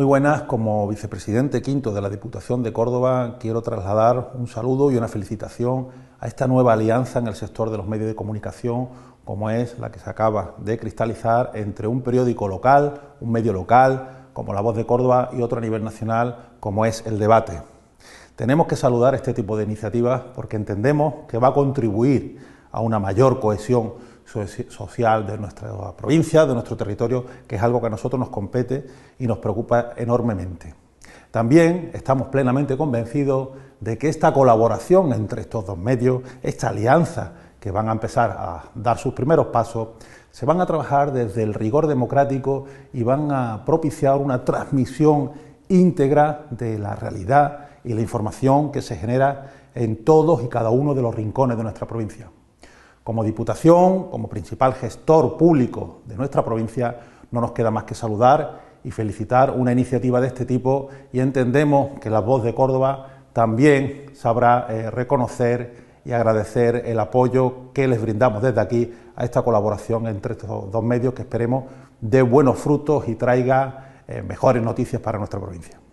Muy buenas, como vicepresidente quinto de la Diputación de Córdoba, quiero trasladar un saludo y una felicitación a esta nueva alianza en el sector de los medios de comunicación, como es la que se acaba de cristalizar entre un periódico local, un medio local, como La Voz de Córdoba, y otro a nivel nacional, como es El Debate. Tenemos que saludar este tipo de iniciativas porque entendemos que va a contribuir a una mayor cohesión social de nuestra provincia, de nuestro territorio, que es algo que a nosotros nos compete y nos preocupa enormemente. También estamos plenamente convencidos de que esta colaboración entre estos dos medios, esta alianza que van a empezar a dar sus primeros pasos, se van a trabajar desde el rigor democrático y van a propiciar una transmisión íntegra de la realidad y la información que se genera en todos y cada uno de los rincones de nuestra provincia. Como Diputación, como principal gestor público de nuestra provincia, no nos queda más que saludar y felicitar una iniciativa de este tipo y entendemos que la voz de Córdoba también sabrá eh, reconocer y agradecer el apoyo que les brindamos desde aquí a esta colaboración entre estos dos medios que esperemos dé buenos frutos y traiga eh, mejores noticias para nuestra provincia.